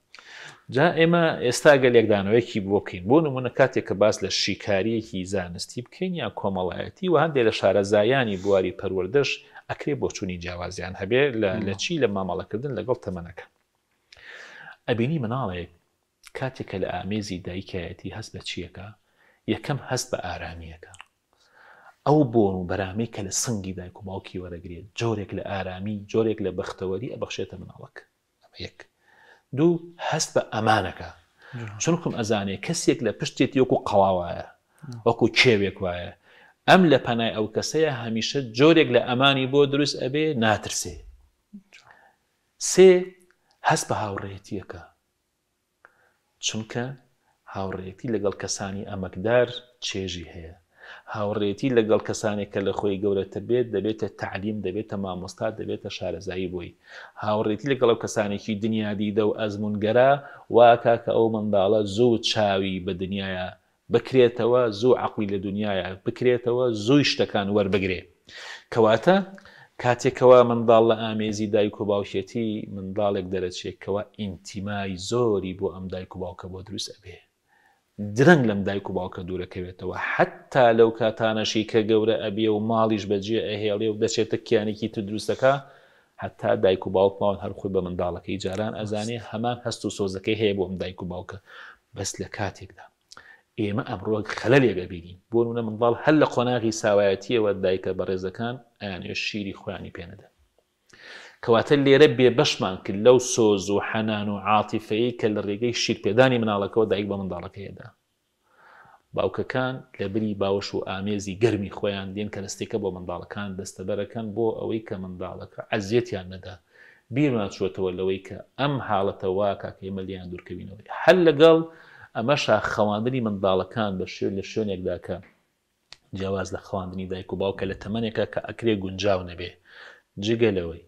جا ئێمە ئێستا گەلێکدانەوەیەکی بۆکەین بۆ نمونە کاتێک کە باس لە شیکاریەکی زانستی بکەین یا کۆمەڵایەتی و هەندێک لە شارەزایانی بواری پەروەردەش ئەکرێ بۆ چوونی جیاوازیان هەبێ لە چی لە مامەڵەکردن لەگەڵ تەمەنەکە ئەبینی مناڵێک کاتێکە لە ئامێزی دایکایەتی هەست بە چیەکە یەکەم هەست بە ئارامیەکە ئەو بۆن و بەرامەی کە لە سنگی دایک و باوکی وەرەگرێت جۆرێک لە ئارامی جۆرێک لە بەختەوەری ئەبەخشێتە مناڵک یەک دوو هەست بە ئەمانەکە چونکم ئەزانێ کەسێک لە پشتێتی وەکو قەواوایە وەکو کێوێک وایە ئەم لە پەنای ئەو کەسەیە هەمیشە جۆرێک لە ئەمانی بۆ دروست ئەبێ ناترسێ سێ هەست بە هاوڕێتیەکە چونکە هاوڕێتی لەگەڵ کەسانی ئەمەکدار چێژی هەیە هاوڕێتی لەگەڵ کەسانێک کە لە خۆی گەورەتە بێت دەبێتە تعلیم دەبێتە مامۆستا دەبێتە شارەزایی بۆی هاوڕێتی لەگەڵ ئەو کەسانێکی دنیادیدە و ئەزمونگەرا واکە کە ئەو منداڵە زوو چاوی بە دنیاە بکرێتەوە زوو عقلی لە دنیاە بکرێتەوە زووی شتەکان وەربگرێ کەواتە کاتێکەوە منداڵ لە ئامێزی دایک و باوشێتی منداڵێک دەرەچێکەوە ئینتیمای زۆری بۆ ئەم دایک و باوکە بۆ دروست ئەبێ درەنگ لەم دایک و باوکە دوورەکەوێتەوە حتا لەو کاتانەشی کە گەورە ئەبیە و ماڵیش بەجێ ئەهێڵێ و دەچێتە کیانێکی تو دروستەکە حتا دایک و باوکماون هەرخۆی بە منداڵەکەی جاران ئەزانێ هەمان هەست و سۆزەکەی هەیە بۆ ئەم دایک و باوکە بەس لە کاتێکدا ئێمە ئەمڕۆک خەلە لێگە بینین بۆ منە منداڵ هەر لە قۆناغی ساوایەتیەوە دایکە بەڕێزەکان ئەیانێ شیری خۆیانی پێنەدە کەواتە لێرە بێبشمان کرد لەو سۆز و حەنان و عاتیفەیە کە لە ڕێگەی شیر پێدانی مناڵەکەەوە دایک بە منداڵەکەیدا باوکەکان لەبری باوەش و ئامێزی گەرمی خۆیان دێن کە دەستێکە بۆ منداڵەکان دەستەبەرەکەن بۆ ئەوەی کە منداڵەکە ئەزیەتیان نەدا بیرمان چوەتەوە لەوەی کە ئەم حاڵەتە واکە کە ئێمەلیان دوورکەوینەوەی هەر لەگەڵ ئەمەشا خەواندنی منداڵەکان بە شوێن لە شوێنێکداکە جیاواز لە خواندنی دایک و باوکە لە تەمەنێکە کە ئەکرێ گونجاو نەبێ جگەلەوەی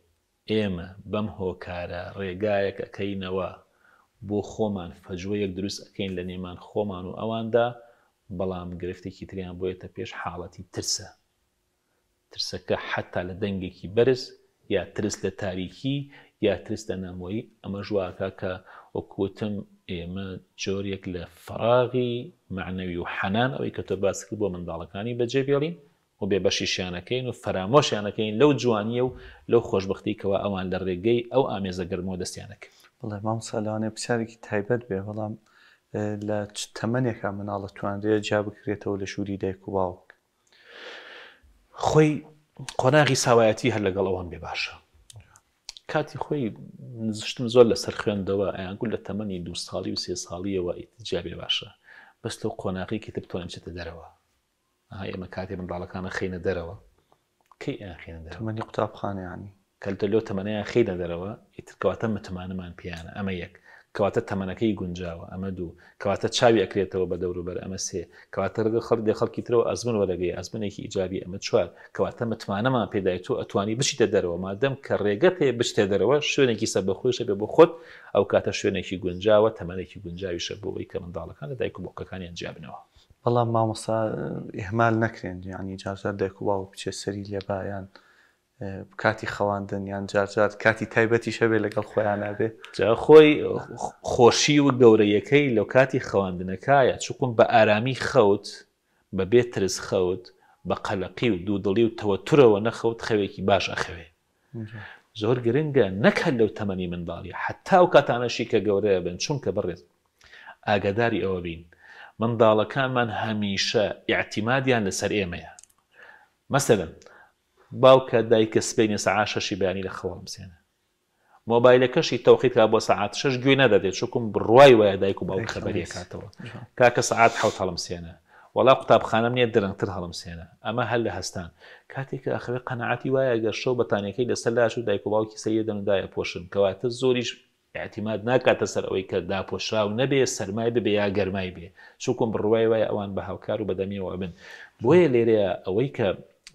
ئێمە بەم هۆکارە ڕێگایەکەکەینەوە بۆ خۆمان فەجوەیەک دروست ئەەکەین لە نێمان خۆمان و ئەواندا بەڵام گرفتێکی تریان بۆیەتە پێش حاڵەتی ترسە ترسەکە حتا لە دەنگێکی بەرز یا ترس لە تاریکی یا ترس لە نامۆیی ئەمە ژواکە کە وەکوتم ئێمە جۆرێک لە فراغی معنەوی و حەنان ئەوەی کە تۆ باسکرد بۆ منداڵەکانی بەجێبێڵین و بێبەشیشیانەکەین و فەرامۆشیانەکەین لەو جوانیە و لەو خۆشببختیکەوە ئەوان لە ڕێگەی ئەو ئامێزە گەرمەوە دەستیانەکە بڵێ مام سالاانێ پرسیارێکی تایبەت بێ بەڵام لە تەمەنێکە مناڵە توانرێت جا بکرێتەوە لە شووری دایک و باوک خۆی قۆناغی ساوایەتی هەر لەگەڵ ئەوان بێ باشە کاتی خۆی نزشتم زۆر لەسەر خوێندەوە ئەیانگول لە تەمەنی دو ساڵی و سێ ساڵیەوە ئیتجیابێ باشە بەست لەو قۆناغی کتتب تۆنچێتە دەرەوە ئێمە کاتێ منداڵەکانە خینە دەرەوە کەیمەنی قوتابخانیانی کەلتەلۆ تەمەەیە خینە دەرەوە ئیترکەواتە متمانەمان پیانە ئەمە یەک کەواتە تەمەنەکەی گونجاوە ئەمە دوو کەواتە چاوی ئەکرێتەوە بە دەوروبەر ئەمە سێ کەواتە ڕگە خەڵ دێ خەڵکی ترەوە ئەزمن وەرەگەی ئەزمنێکی ئیجابی ئەمە چوار کەواتە متمانەمان پێدای تو ئەتوانی بشیتە دەرەوە مادەم کە ڕێگە پێ بشتێ دەرەوە شوێنێکی سە بەخۆشە بێ بۆ خۆت ئەو کاتە شوێنێکی گونجاوە تەمەێکی گونجاویشە بۆەوەی کە منداڵەکان لە دایک و بۆکەکانیان جیابنەوە بەڵام مامۆستا ئێمال نەکرێن ینی جارجار دایک و باو بچێ سەری لێبایان کاتی خەواندن یان جارجار کاتی تایبەتی شەبێ لەگەڵ خۆیانابێ خۆی خۆشی و گەورەیەکەی لەو کاتی خەواندنەکەیە چکم بە ئارامی خەوت بە بێت ترس خەوت بە قەلقی و دوودڵی و تەوەتورەوە نەخەوت خەوێکی باش ئەخەوێ زۆر گرنگە نەکە لەو تەمەنی منداڵی حتا و کاتانەشی کە گەورەیە بن چونکە بڕێت ئاگداری ئەوە بین منداڵەکانمان هەمیشە یاعتیمادیان لەسەر ئێمەیە مەسەرم باوکە دایکە سبینێ سەعا شەشی بیانی لە خەوام سێنە مۆبایلەکەشی تەوخیت کا بۆ سعات شش گوێ نەدەدێت چکم بڕای وایە دایک و باوک خبری کاتەوە کاکە سعات حوت هەڵم سێنە وڵا قوتابخانە نیە درنگتر هەڵم سێنە ئەمە هەل لە هەستان کاتێککە ئەخرە قەنەعاتی وایە گەر شەو بەتانەکەی لەسەر لاش و دایک و باوکی سەیە دەمدایە پۆشن کەواتە زۆریش اعتیماد ناکاتە سەر ئەوەی کە داپۆشراو نەبێ سەرمای ببێ یا گەرمای بێ چووکم بڕوای وای ئەوان بە هاوکار و بەدەمیەوە بن بۆیە لێرەیە ئەوەی کە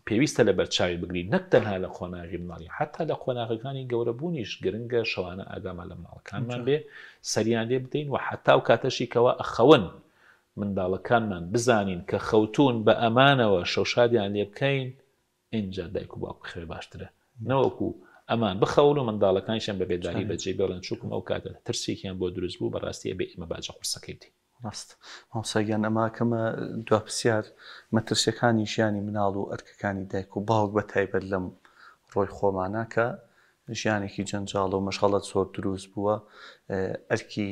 پێویستە لە بەرچاوی بگرین نەک تەنها لە خۆناغی مناڵی حتا لە خۆناغەکانی گەورە بوونیش گرنگە شەوانە ئاگامە لە مناڵەکانمان بێ سەریان لێ بدەین و حتا و کاتەشی کەەوە ئەخەون منداڵەکانمان بزانین کە خەوتون بە ئەمانەوە شەوشادیان لێ بکەین اینجا دایک و باوک خێ باشترە نەوەکو و ئەمان بخەون و منداڵەکانیشان بە بێداری بەجێ بڵێن چووکم ئەو کاتە ترسێکیان بۆ دروست بوو بەڕاستیە بێ ئمە باجە قورسەکەیتی ڕاست مامساگیان ئەما کەمە دو پرسیار مەترسیەکانی ژیانی مناڵ و ئەرکەکانی دایک و باوک بە تایبەت لەم ڕۆی خۆمانە کە ژیانێکی جەنجاڵ و مەشغڵە زۆر دروست بووە ئەرکی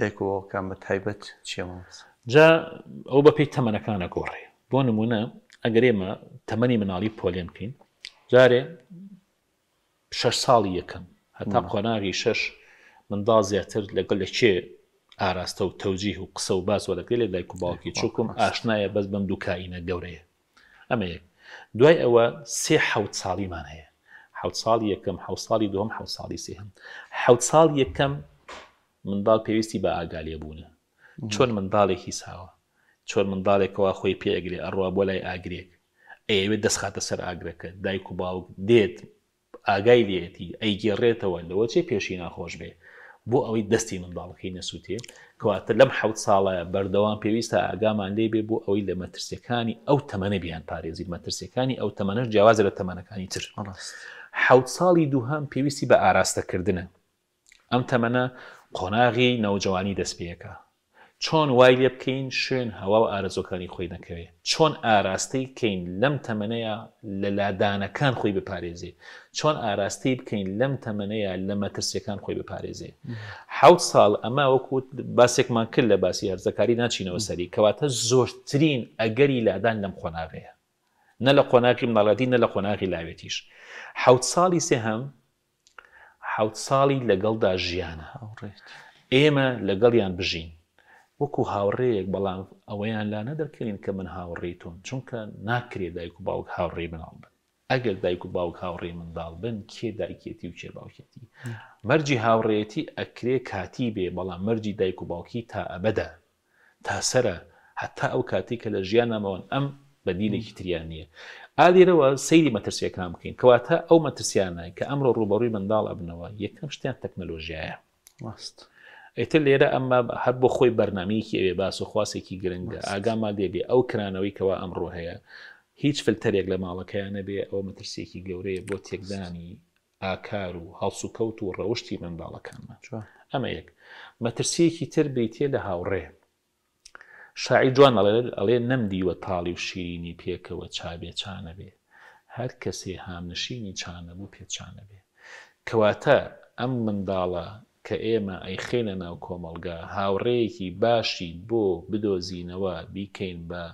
دایکەوەکان بە تایبەت چێمە جا ئەو بە پێی تەمەنەکانە گۆڕێ بۆ نمونە ئەگەر ئێمە تەمەنی مناڵی پۆلێن بکەین جارێ شەش ساڵی یەکەم هەتا خۆناغی شەش مندا زیاتر لەگەڵ لە کێ ئاراستە و تەوجیه و قسە و باس وەدەکەی لە دایک و باوکی چووکم ئاشنایە بەس بەم دووکینە گەورەیە ئەمە یەک دوای ئەوە سێ حوت ساڵیمان هەیە حوت ساڵی یەکەم حو ساڵی دوم حو ساڵی سێهم حوت ساڵ یەکەم منداڵ پێویستی بە ئاگالێ بوونە چۆن منداڵێکی ساوە چۆن منداڵێکەوە خۆی پێگرێ ئەڕوا بۆ لای ئاگرێک ئەوێت دەستخاتە سەر ئاگرەکە دایک و باوک دێت ئاگای لێتی ئەیگێڕێتەوە لەوە چێ پێشی ناخۆش بێ بۆ ئەوەی دەستی منداڵەکەی نەسووتێ کەواتە لەم حوت ساڵە بەردەوام پێویستە ئاگامان لێ بێ بۆ ئەوەی لە مەترسیەکانی ئەو تەمەە بیان پارێزی مەترسیەکانی ئەو تەمەەر جیاواز لە تەمەنەکانی تر حوت ساڵی دووهام پێویستی بە ئاراستەکردنە ئەم تەمەە قۆناغی نەوجوانی دەستپێکە چۆن وای لێ بکەین شوێن هەوا و ئارەزۆکانی خۆی نەکەوێ چۆن ئاراستەی بکەین لەم تەمەنەیە لە لادانەکان خۆی بپارێزێ چۆن ئاراستی بکەین لەم تەمەنەیە لە مەترسیەکان خۆی بپارێزێ حو ساڵ ئەمە وەکوت باسێکمان کرد لە باسی هەرزەکاری ناچینەوە سەری کەواتە زۆرترین ئەگەری لادان لەم خۆناغەیە نە لە قۆناکی مناڵەتی نە لە قۆناغی لاوێتیش حوت ساڵی سێهەم حوت ساڵی لەگەڵدا ژیانە ئێمە لەگەڵیان بژین وەکو هاوڕێیەک بەڵام ئەوەیان لا نەدەکەین کە من هاوڕێتون چونکە ناکرێت دایک و باوک هاوڕێ بناڵ بن ئەگەر دایک و باوک هاوڕێ منداڵ بن کێ دایکێتی و کێ باوکێتی مەرجی هاوڕێتی ئەکرێ کاتی بێ بەڵام مەرجی دایک و باوکی تا ئەبەدە تا سرە حتا ئەو کاتی کە لە ژیان نامەوەن ئەم بەدینێکی تریان نییە ئالێرەوە سەیری مەترسیەکان بکەین کەواتە ئەو مەترسیانە کە ئەمڕۆ ڕوبەڕووی منداڵ ئەبنەوە یەکەم شتیان تەکنەلۆژیایە ڕاست. ئەیتر لێرە ئەمە هەر بۆ خۆی بەرنمەیەکی ئەوێ باس و خواستێکی گرنگە ئاگاما دێبێ ئەو کرانەوەی کەەوە ئەمڕۆ هەیە هیچ فلتەرێک لە ماڵەکەیانە بێ ئەو مەترسێکی گەورەیە بۆ تێکدانی ئاکار و هەڵسو و کەوت و ڕەوشی منداڵەکانمان ئەمە یەک مەترسیەکی تر بیتێ لە هاوڕێ شاعی جوان ئەڵێ نەمدیوە تاڵی و شیرینی پێکەوە چابێ چانە بێ هەر کەسێ هامنشینی چانە بوو پێچانە بێ کەواتە ئەم منداڵە کە ئێمە ئەیخێنە ناو کۆمەلگا هاوڕەیەکی باشیت بۆ بدۆزینەوە بیکەین بە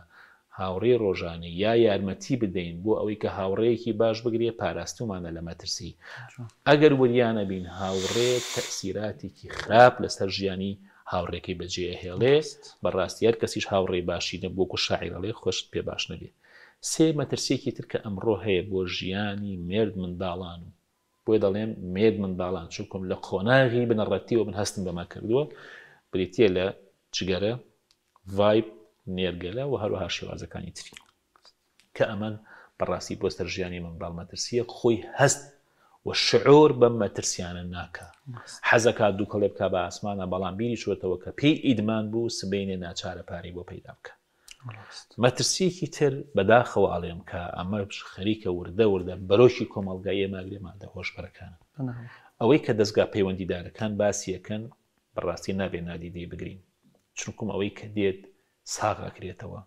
هاوڕێ ڕۆژانی یا یارمەتی بدەین بۆ ئەوەی کە هاوڕەیەکی باش بگرێ پاراستومانە لە مەترسی ئەگەر وریانە بین هاوڕێ تەسیراتێکی خراپ لەسەر ژیانی هاوڕێکی بەجێ هێڵێست بەڕاستیار کەسیش هاوڕێ باشینە بۆ کو شاعیرەڵێ خۆشت پێ باش نەبێت سێ مەترسێکی تر کە ئەمڕۆ هەیە بۆ ژیانی مرد منداڵان و بۆی دەڵێم مێد من باڵان چکم لە قۆناغی بنەڕەتیەوە من هەستم بەما کردووە بریتە لە چگەرە ڤایب نێرگەلە و هەروەها شێوازەکانی تری کە ئەمەن بەڕاستی بۆ سەرژیانی منباڵ مەترسیە خۆی هەست و شعۆر بەم مەترسیانە ناکە حەزەکە دوو کەڵێ بکە بە ئاسمانە بەڵام بینی شوێتەوە کە پێی ئیدمان بوو سبینێ ناچارە پارەی بۆ پەیدا بکە مەترسیەکی تر بەداخەوە ئاڵێم کە ئەمە خەریکە وردە وردە بەرۆشی کۆمەلگایە ماگرێمادا هۆشبەرەکان ئەوەی کە دەستگا پەیوەندیدارەکان باسیەکەن بەڕاستی نابێ نادیدی بگرین چونکم ئەوەی کە دێت ساغاکرێتەوە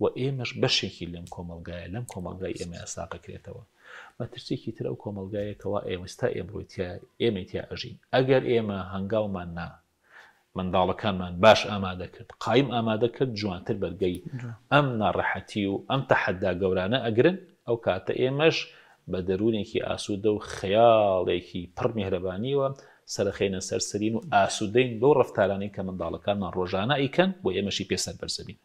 و ئێمەش بەشێکی لەم کۆمەلگایە لەم کۆمەلگای ئێمە ئەساقەکرێتەوە مەترسێکی تر ئەو کۆمەلگایەکەەوە ئێمەستا ئێمڕۆیتیا ئێمەتیا ئەژین ئەگەر ئێمە هەنگاومان نا منداڵەکانمان باش ئامادە کرد قایم ئامادە کرد جوانتر بەرگەی ئەم ناڕەحەتی و ئەم تەحەدا گەورانە ئەگرن ئەو کاتە ئێمەش بە دەرونێکی ئاسوودە و خەیاڵێکی پڕمیهرەبانیوە سەرخێنە سەرسەرین و ئاسوودەین بەو ڕفتارانی کە منداڵەکانمان ڕۆژانە ئیکەن بۆ ئێمەشی پێسەر بەرزەبین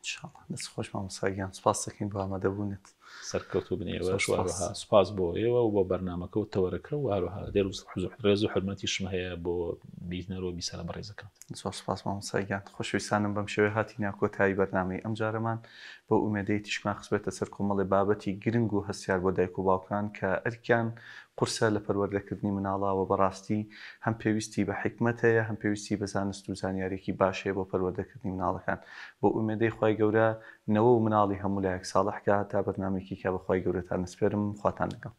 دەست خۆشمان مساگیان سپاسەکەین بۆ ئامادەبوونێت سەرکەوت و بنیێوەشوارها سوپاس بۆ ئێوە و بۆ بەرنمەکە و تەوەرەکە و واروها دەروز ڕێز و حرمەتی شم هەیە بۆ بیزنەرەوە بیسەرە بەڕێزەکان سپاس مامسایگان خۆشویستانم بەم شێوێ هاتی ناکۆتایی بەرنامی ئەم جارەمان بۆ ئومێدەی تیشمان خسبێتە سەر کۆمەڵی بابەتی گرنگ و هەستیار بۆ دایک و باوکان کە ئەرکیان قرسە لە پەروەردەکردنی مناڵاوە بەڕاستی هەم پێویستی بە حکمت هەیە هەم پێویستی بە زانست و زانیارێکی باشەیە بۆ پەروەردەکردنی مناڵەکان بۆ ئومێدەی خی گەورە نەوە و مناڵی هەموو لە یەک ساڵح کە تا بەنامێکی کە بەخوای گەورەتان نسپێرم خواتان لەگەڵ.